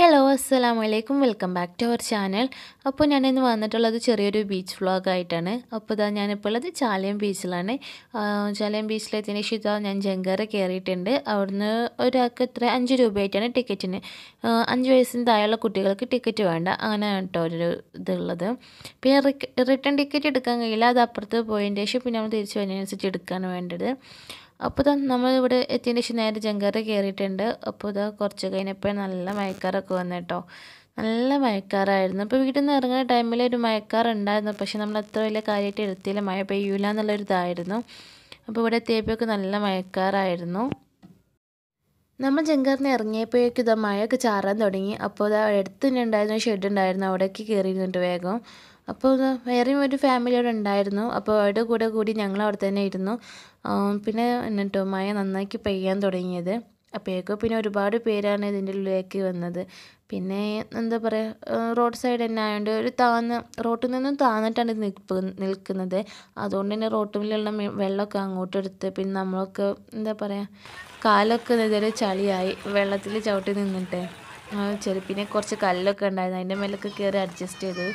hello അസ്സാം വലൈക്കും welcome back to our channel അപ്പോൾ ഞാൻ ഇന്ന് വന്നിട്ടുള്ളത് ചെറിയൊരു ബീച്ച് ആയിട്ടാണ് അപ്പോൾ ഇതാ ഞാനിപ്പോൾ ഉള്ളത് ചാലയം ബീച്ചിലാണ് ചാലയം ബീച്ചിലെത്തിന് ശേഷം ഇതാ ഞാൻ ജങ്കറ് കയറിയിട്ടുണ്ട് അവിടുന്ന് ഒരാൾക്ക് ഇത്ര അഞ്ച് രൂപയായിട്ടാണ് ടിക്കറ്റിന് അഞ്ച് വയസ്സിന് താഴെയുള്ള കുട്ടികൾക്ക് ടിക്കറ്റ് വേണ്ട അങ്ങനെ കേട്ടോ ഒരു ഇതുള്ളത് പിന്നെ റിട്ടേൺ ടിക്കറ്റ് എടുക്കാൻ കഴിയില്ല അത് അപ്പുറത്ത് പോയതിൻ്റെ ശേഷം പിന്നെ നമ്മൾ തിരിച്ച് വരുന്നതിനനുസരിച്ച് എടുക്കാനാണ് വേണ്ടത് അപ്പോൾ ഇതാ നമ്മളിവിടെ എത്തിയതിന് ശേഷം നേരെ ജങ്കറ് കയറിയിട്ടുണ്ട് അപ്പോൾ ഇതാ കുറച്ച് കഴിഞ്ഞപ്പോൾ നല്ല മയക്കാറൊക്കെ വന്നു കേട്ടോ നല്ല മയക്കാറായിരുന്നു അപ്പോൾ വീട്ടിൽ നിന്ന് ഇറങ്ങുന്ന ടൈമിൽ ഒരു മയക്കാറുണ്ടായിരുന്നു പക്ഷേ നമ്മൾ അത്ര വലിയ കാര്യമായിട്ട് എടുത്തില്ല മഴ പെയ്യൂല എന്നുള്ളൊരു ഇതായിരുന്നു അപ്പോൾ ഇവിടെ എത്തിയപ്പോഴൊക്കെ നല്ല മയക്കാറായിരുന്നു നമ്മൾ ജങ്കറിന് ഇറങ്ങിയപ്പോഴേക്കും ഇതാ മഴയൊക്കെ ചാറാൻ തുടങ്ങി അപ്പോൾ ഇതാ അടുത്ത് തന്നെ ഉണ്ടായിരുന്ന ഷെഡ് ഉണ്ടായിരുന്നു അവിടേക്ക് കയറിയിരുന്നിട്ട് വേഗം അപ്പോൾ വേറെയും ഒരു ഫാമിലി അവിടെ ഉണ്ടായിരുന്നു അപ്പോൾ അവരുടെ കൂടെ കൂടി ഞങ്ങൾ അവിടെ തന്നെ ഇരുന്നു പിന്നെ എന്നിട്ടോ മഴ നന്നാക്കി പെയ്യാൻ തുടങ്ങിയത് അപ്പോഴേക്കും പിന്നെ ഒരുപാട് പേരാണ് ഇതിൻ്റെ ഉള്ളിലേക്ക് വന്നത് പിന്നെ എന്താ പറയുക റോഡ് സൈഡ് തന്നെ ആയതുകൊണ്ട് ഒരു താന്ന് റോട്ടിൽ നിന്നും താന്നിട്ടാണ് ഇത് നിൽപ്പ് നിൽക്കുന്നത് അതുകൊണ്ട് തന്നെ റോട്ടിലുള്ള വെള്ളമൊക്കെ അങ്ങോട്ടെടുത്ത് പിന്നെ നമ്മളൊക്കെ എന്താ പറയുക കാലൊക്കെ ഇതുവരെ ചളിയായി വെള്ളത്തിൽ ചവിട്ടി നിന്നിട്ട് ചെറുപ്പിനെ കുറച്ച് കല്ലൊക്കെ ഉണ്ടായിരുന്നു അതിൻ്റെ മേലൊക്കെ കയറി അഡ്ജസ്റ്റ് ചെയ്ത്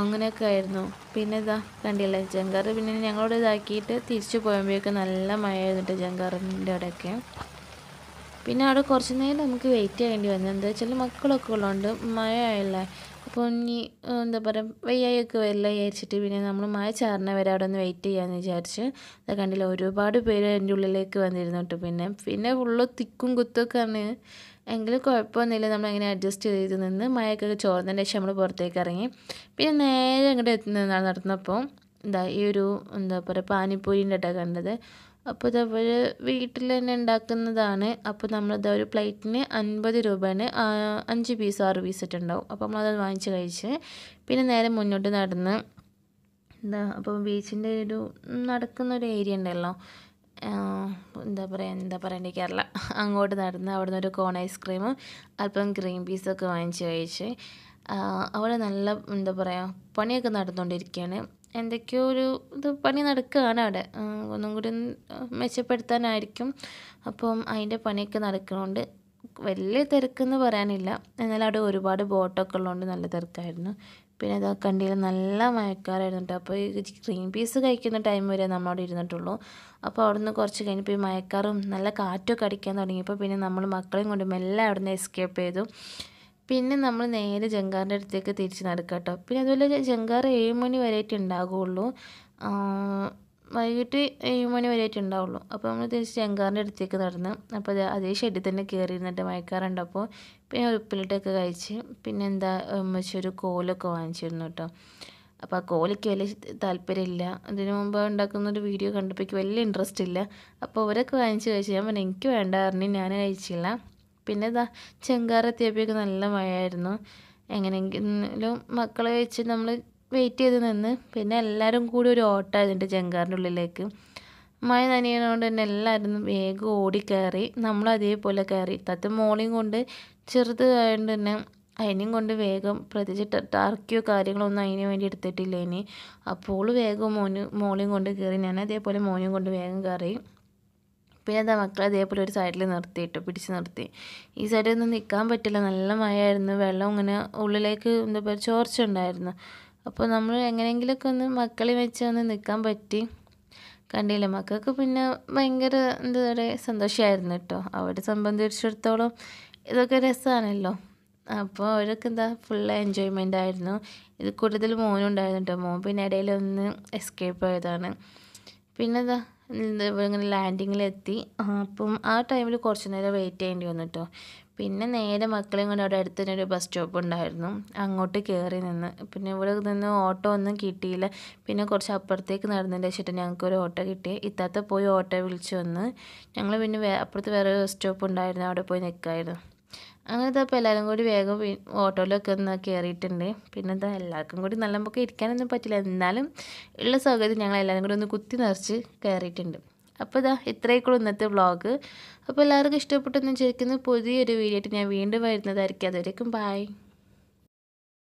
അങ്ങനെയൊക്കെ ആയിരുന്നു പിന്നെ ഇതാ കണ്ടില്ലേ ജങ്കർ പിന്നെ ഞങ്ങളോട് ഇതാക്കിയിട്ട് തിരിച്ചു പോയപ്പോഴേക്ക് നല്ല മഴയായിരുന്നു ജങ്കാറിൻ്റെ അവിടെയൊക്കെ പിന്നെ അവിടെ കുറച്ച് നേരം നമുക്ക് വെയിറ്റ് ചെയ്യേണ്ടി വന്നു എന്താ വെച്ചാൽ മക്കളൊക്കെ ഉള്ളതുകൊണ്ട് മഴ ആയല്ലേ അപ്പോൾ ഇനി എന്താ പറയുക വയ്യായൊക്കെ വെള്ളം വിചാരിച്ചിട്ട് പിന്നെ നമ്മൾ മഴ ചാറിനെ വരെ അവിടെ ഒന്ന് വെയിറ്റ് ചെയ്യാമെന്ന് വിചാരിച്ച് അത് കണ്ടില്ല ഒരുപാട് പേര് എൻ്റെ ഉള്ളിലേക്ക് വന്നിരുന്നു കേട്ടോ പിന്നെ പിന്നെ ഫുള്ള് തിക്കും ആണ് എങ്കിലും കുഴപ്പമൊന്നുമില്ല നമ്മൾ അങ്ങനെ അഡ്ജസ്റ്റ് ചെയ്ത് നിന്ന് മഴയൊക്കെ ചോർന്നതിന് ശേഷം നമ്മൾ പുറത്തേക്ക് ഇറങ്ങി പിന്നെ നേരെ അങ്ങോട്ട് എത്തുന്നതാണ് നടന്നപ്പോൾ എന്താ ഈ ഒരു എന്താ പറയുക പാനിപ്പൂരിൻ്റെ ഇട്ട കണ്ടത് അപ്പോൾ ഇതവർ വീട്ടിൽ തന്നെ ഉണ്ടാക്കുന്നതാണ് അപ്പോൾ നമ്മളിത് ഒരു പ്ലേറ്റിന് അൻപത് രൂപയാണ് അഞ്ച് പീസ് ആറ് പീസ് ഉണ്ടാവും അപ്പോൾ നമ്മളത് വാങ്ങിച്ച് കഴിച്ച് പിന്നെ നേരെ മുന്നോട്ട് നടന്ന് എന്താ അപ്പോൾ ബീച്ചിൻ്റെ ഒരു നടക്കുന്ന ഒരു ഏരിയ ഉണ്ടല്ലോ എന്താ പറയുക എന്താ കേരള അങ്ങോട്ട് നടന്ന് അവിടെ ഒരു കോൺ ഐസ്ക്രീമും അല്പം ഗ്രീൻ പീസൊക്കെ വാങ്ങിച്ച് കഴിച്ച് അവിടെ നല്ല എന്താ പറയുക പണിയൊക്കെ നടന്നുകൊണ്ടിരിക്കുകയാണ് എന്തൊക്കെയോ ഒരു ഇത് പണി നടക്കുകയാണ് അവിടെ ഒന്നും കൂടി മെച്ചപ്പെടുത്താനായിരിക്കും അപ്പം അതിൻ്റെ പണിയൊക്കെ നടക്കുന്നുണ്ട് വലിയ തിരക്കെന്ന് പറയാനില്ല എന്നാലും അവിടെ ഒരുപാട് ബോട്ടൊക്കെ ഉള്ളതുകൊണ്ട് നല്ല തിരക്കായിരുന്നു പിന്നെ ഇതാ കണ്ടിയിൽ നല്ല മയക്കാറായിരുന്നു കേട്ടോ അപ്പോൾ ഈ ഗ്രീൻ പീസ് കഴിക്കുന്ന ടൈം വരെ നമ്മൾ അവിടെ ഇരുന്നിട്ടുള്ളൂ അപ്പോൾ അവിടുന്ന് കുറച്ച് കഴിഞ്ഞപ്പോൾ ഈ മയക്കാറും നല്ല കാറ്റൊക്കെ അടിക്കാൻ തുടങ്ങിയപ്പോൾ പിന്നെ നമ്മൾ മക്കളെയും കൊണ്ട് മെല്ലെ അവിടെ നിന്ന് എസ്കേപ്പ് ചെയ്തു പിന്നെ നമ്മൾ നേരെ ജങ്കാറിൻ്റെ അടുത്തേക്ക് തിരിച്ച് നടക്കാട്ടോ കേട്ടോ പിന്നെ അതുപോലെ ജങ്കാർ ഏഴ് മണി വരെയായിട്ട് ഉണ്ടാകുള്ളൂ വൈകിട്ട് ഏഴ് മണി വരെയായിട്ട് ഉണ്ടാവുള്ളൂ അപ്പോൾ നമ്മൾ തിരിച്ച് ജങ്കാറിൻ്റെ അടുത്തേക്ക് നടന്ന് അപ്പോൾ അതേ ഷെഡിൽ തന്നെ കയറി ഇരുന്നിട്ട് മയക്കാറുണ്ടപ്പോൾ പിന്നെ ഉപ്പിലിട്ടൊക്കെ കഴിച്ച് പിന്നെ എന്താ ഒരു കോലൊക്കെ വാങ്ങിച്ചിരുന്നു കേട്ടോ അപ്പോൾ ആ കോലയ്ക്ക് വലിയ താല്പര്യമില്ല അതിനു മുമ്പ് ഉണ്ടാക്കുന്നൊരു വീഡിയോ കണ്ടപ്പോൾ വലിയ ഇൻട്രസ്റ്റ് ഇല്ല അപ്പോൾ അവരൊക്കെ വാങ്ങിച്ച് കഴിച്ച് ഞാൻ പറഞ്ഞു എനിക്ക് വേണ്ടായിരുന്നു ഞാൻ കഴിച്ചില്ല പിന്നെ ഇതാ ചെങ്കാറെത്തിയപ്പോഴേക്ക് നല്ല മഴയായിരുന്നു എങ്ങനെയെങ്കിലും മക്കളെ വെച്ച് നമ്മൾ വെയിറ്റ് ചെയ്ത് നിന്ന് പിന്നെ എല്ലാവരും കൂടി ഒരു ഓട്ടമായതിൻ്റെ ചെങ്കാറിൻ്റെ ഉള്ളിലേക്ക് മഴ നനയണോണ്ട് തന്നെ എല്ലാവരും വേഗം ഓടി കയറി നമ്മൾ അതേപോലെ കയറി തത്ത് മോളിയും കൊണ്ട് ചെറുത് ആയതുകൊണ്ട് തന്നെ അതിനെയും കൊണ്ട് വേഗം പ്രത്യേകിച്ച് ടർക്കിയോ കാര്യങ്ങളൊന്നും അതിന് വേണ്ടി എടുത്തിട്ടില്ല ഇനി അപ്പോൾ വേഗം മോന് മോളിയും കൊണ്ട് കയറി ഞാൻ അതേപോലെ മോനെയും കൊണ്ട് വേഗം കയറി പിന്നെ എന്താ മക്കളെ അതേപോലെ ഒരു സൈഡിൽ നിർത്തിയിട്ട് പിടിച്ച് നിർത്തി ഈ സൈഡിൽ ഒന്നും നിൽക്കാൻ പറ്റില്ല നല്ല മഴയായിരുന്നു വെള്ളം ഇങ്ങനെ ഉള്ളിലേക്ക് എന്താ പറയുക ചോർച്ച ഉണ്ടായിരുന്നു അപ്പോൾ നമ്മൾ എങ്ങനെയെങ്കിലുമൊക്കെ ഒന്ന് മക്കളെ വെച്ച് ഒന്ന് നിൽക്കാൻ പറ്റി കണ്ടില്ല മക്കൾക്ക് പിന്നെ ഭയങ്കര എന്താ പറയുക സന്തോഷമായിരുന്നു കേട്ടോ അവരെ സംബന്ധിച്ചിടത്തോളം ഇതൊക്കെ രസമാണല്ലോ അപ്പോൾ അവരൊക്കെ എന്താ ഫുൾ എൻജോയ്മെൻ്റ് ആയിരുന്നു ഇത് കൂടുതൽ മോനുണ്ടായിരുന്നു കേട്ടോ മോൻ പിന്നെ ഇടയിൽ ഒന്ന് എസ്കേപ്പ് ആയതാണ് പിന്നെന്താ ഇങ്ങനെ ലാൻഡിങ്ങിലെത്തി അപ്പം ആ ടൈമിൽ കുറച്ച് നേരം വെയിറ്റ് ചെയ്യേണ്ടി വന്നു കേട്ടോ പിന്നെ നേരെ മക്കളെയും കൊണ്ട് അവിടെ അടുത്ത് തന്നെ ഒരു ബസ് സ്റ്റോപ്പ് ഉണ്ടായിരുന്നു അങ്ങോട്ട് കയറി നിന്ന് പിന്നെ ഇവിടെ നിന്ന് ഓട്ടോ ഒന്നും കിട്ടിയില്ല പിന്നെ കുറച്ച് അപ്പുറത്തേക്ക് നടന്നതിൻ്റെ വെച്ചിട്ട് ഞങ്ങൾക്ക് ഒരു ഓട്ടോ കിട്ടി ഇത്താത്ത പോയി ഓട്ടോ വിളിച്ചു വന്ന് ഞങ്ങൾ പിന്നെ അപ്പുറത്ത് വേറെ സ്റ്റോപ്പ് ഉണ്ടായിരുന്നു അവിടെ പോയി നിൽക്കായിരുന്നു അങ്ങനത്തെ അപ്പോൾ എല്ലാവരും കൂടി വേഗം ഓട്ടോയിലൊക്കെ ഒന്ന് കയറിയിട്ടുണ്ട് പിന്നെ എന്താ എല്ലാവർക്കും കൂടി നല്ല നമുക്ക് ഇരിക്കാനൊന്നും പറ്റില്ല എന്നാലും ഉള്ള സൗകര്യം ഞങ്ങൾ എല്ലാവരും കൂടി ഒന്ന് കുത്തി നിറച്ച് കയറിയിട്ടുണ്ട് അപ്പോൾ ഇതാ ഇത്രയൊക്കെയുള്ള ഇന്നത്തെ വ്ളോഗ് അപ്പോൾ എല്ലാവർക്കും ഇഷ്ടപ്പെട്ടെന്ന് വിചാരിക്കുന്നു പുതിയൊരു വീഡിയോ ആയിട്ട് ഞാൻ വീണ്ടും വരുന്നതായിരിക്കും അതുവരേക്കും ബായ്